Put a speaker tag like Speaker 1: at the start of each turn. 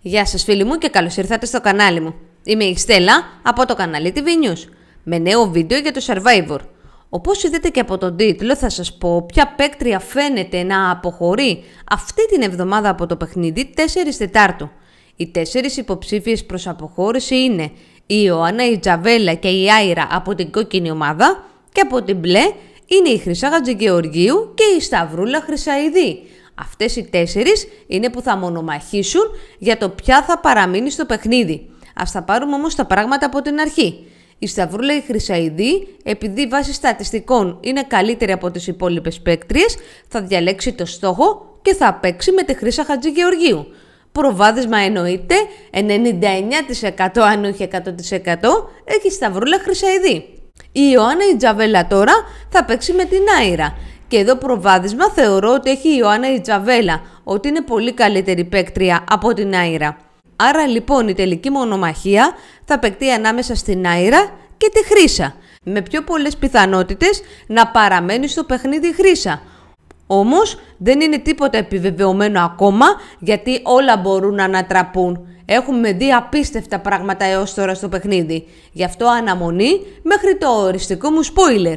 Speaker 1: Γεια σας φίλοι μου και καλώς ήρθατε στο κανάλι μου. Είμαι η Στέλλα από το κανάλι TV News με νέο βίντεο για το Survivor. Όπως είδατε και από τον τίτλο θα σας πω ποια παίκτρια φαίνεται να αποχωρεί αυτή την εβδομάδα από το παιχνίδι 4 Τετάρτου. Οι τέσσερις υποψήφιες προς αποχώρηση είναι η Ιωάννα, η Τζαβέλα και η Άιρα από την κόκκινη ομάδα και από την μπλε είναι η Χρυσάγα Τζεγεωργίου και η Σταυρούλα Χρυσαϊδή. Αυτές οι τέσσερις είναι που θα μονομαχήσουν για το ποια θα παραμείνει στο παιχνίδι. Ας τα πάρουμε όμως τα πράγματα από την αρχή. Η Σταυρούλα η Χρυσαϊδή, επειδή βάσει στατιστικών είναι καλύτερη από τις υπόλοιπες παίκτριες, θα διαλέξει το στόχο και θα παίξει με τη Χρύσα Χατζη Γεωργίου. Προβάδισμα εννοείται, 99% αν όχι 100% έχει Σταυρούλα Χρυσαϊδή. Η Ιωάννα η Τζαβέλα τώρα θα παίξει με την Άιρα. Και εδώ προβάδισμα θεωρώ ότι έχει η Ιωάννα η Τζαβέλα, ότι είναι πολύ καλύτερη παίκτρια από την Άιρα. Άρα λοιπόν η τελική μονομαχία θα παικτεί ανάμεσα στην Άιρα και τη Χρύσα, με πιο πολλές πιθανότητες να παραμένει στο παιχνίδι Χρύσα. Όμως δεν είναι τίποτα επιβεβαιωμένο ακόμα γιατί όλα μπορούν να ανατραπούν. Έχουμε δει απίστευτα πράγματα έως τώρα στο παιχνίδι. Γι' αυτό αναμονή μέχρι το οριστικό μου spoiler.